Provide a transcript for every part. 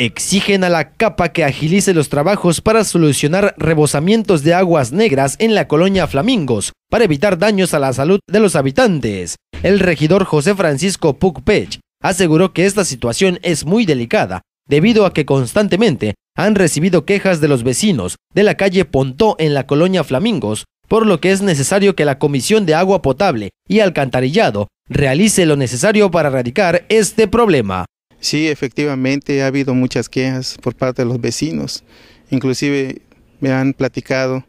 Exigen a la capa que agilice los trabajos para solucionar rebosamientos de aguas negras en la colonia Flamingos para evitar daños a la salud de los habitantes. El regidor José Francisco Pucpech aseguró que esta situación es muy delicada debido a que constantemente han recibido quejas de los vecinos de la calle Pontó en la colonia Flamingos, por lo que es necesario que la Comisión de Agua Potable y Alcantarillado realice lo necesario para erradicar este problema. Sí, efectivamente ha habido muchas quejas por parte de los vecinos. Inclusive me han platicado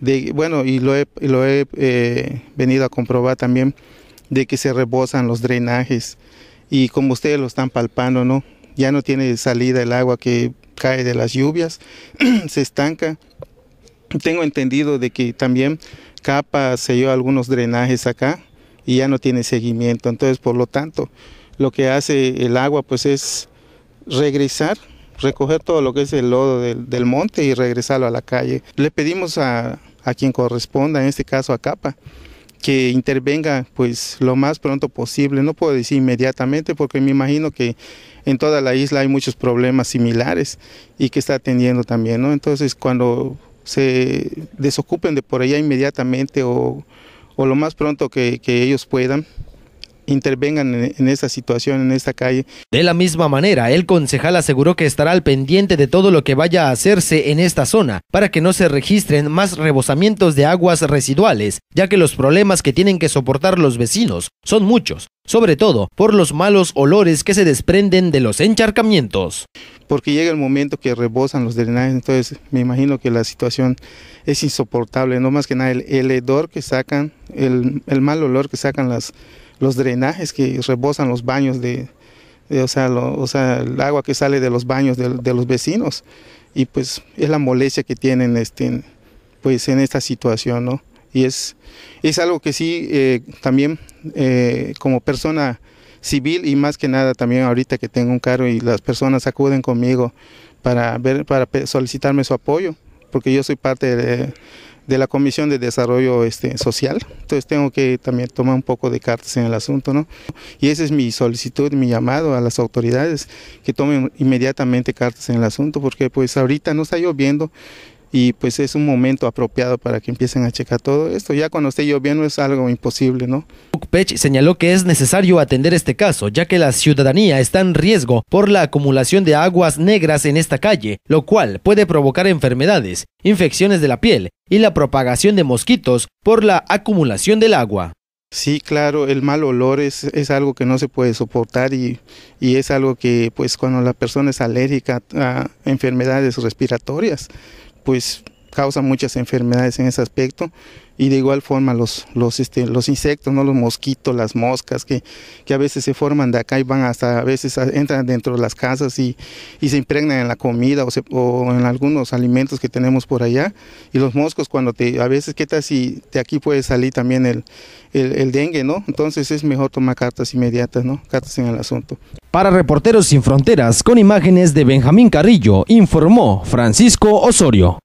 de, bueno, y lo he, lo he eh, venido a comprobar también, de que se rebosan los drenajes y como ustedes lo están palpando, ¿no? Ya no tiene salida el agua que cae de las lluvias, se estanca. Tengo entendido de que también Capa selló algunos drenajes acá y ya no tiene seguimiento, entonces por lo tanto lo que hace el agua pues es regresar, recoger todo lo que es el lodo del, monte y regresarlo a la calle. Le pedimos a, quien corresponda, en este caso a CAPA, que intervenga pues lo más pronto posible. No puedo decir inmediatamente porque me imagino que en toda la isla hay muchos problemas similares y que está atendiendo también, Entonces cuando se desocupen de por allá inmediatamente o, lo más pronto que ellos puedan, intervengan en, esta situación, en esta calle. De la misma manera, el concejal aseguró que estará al pendiente de todo lo que vaya a hacerse en esta zona para que no se registren más rebosamientos de aguas residuales, ya que los problemas que tienen que soportar los vecinos son muchos, sobre todo por los malos olores que se desprenden de los encharcamientos. Porque llega el momento que rebosan los drenajes, entonces me imagino que la situación es insoportable, no más que nada el, hedor que sacan, el mal olor que sacan las los drenajes que rebosan los baños de, o, sea, el agua que sale de los baños de, los vecinos. Y pues es la molestia que tienen este, pues, en esta situación, ¿no? Y es, es algo que sí, eh, también eh, como persona civil y más que nada también ahorita que tengo un cargo y las personas acuden conmigo para, ver, para solicitarme su apoyo, porque yo soy parte de de la Comisión de Desarrollo este, Social. Entonces tengo que también tomar un poco de cartas en el asunto, ¿no? Y esa es mi solicitud, mi llamado a las autoridades que tomen inmediatamente cartas en el asunto, porque pues ahorita no está lloviendo, y pues es un momento apropiado para que empiecen a checar todo esto. Ya cuando esté lloviendo es algo imposible, ¿no? Pech señaló que es necesario atender este caso, ya que la ciudadanía está en riesgo por la acumulación de aguas negras en esta calle, lo cual puede provocar enfermedades, infecciones de la piel y la propagación de mosquitos por la acumulación del agua. Sí, claro, el mal olor es, es algo que no se puede soportar y, y, es algo que pues cuando la persona es alérgica a enfermedades respiratorias, pues causa muchas enfermedades en ese aspecto y de igual forma los, los, este, los insectos, no los mosquitos, las moscas que, que, a veces se forman de acá y van hasta a veces entran dentro de las casas y, se impregnan en la comida o, en algunos alimentos que tenemos por allá y los moscos cuando te, a veces qué tal si de aquí puede salir también el, el dengue, ¿no? Entonces es mejor tomar cartas inmediatas, ¿no? Cartas en el asunto. Para Reporteros Sin Fronteras, con imágenes de Benjamín Carrillo, informó Francisco Osorio.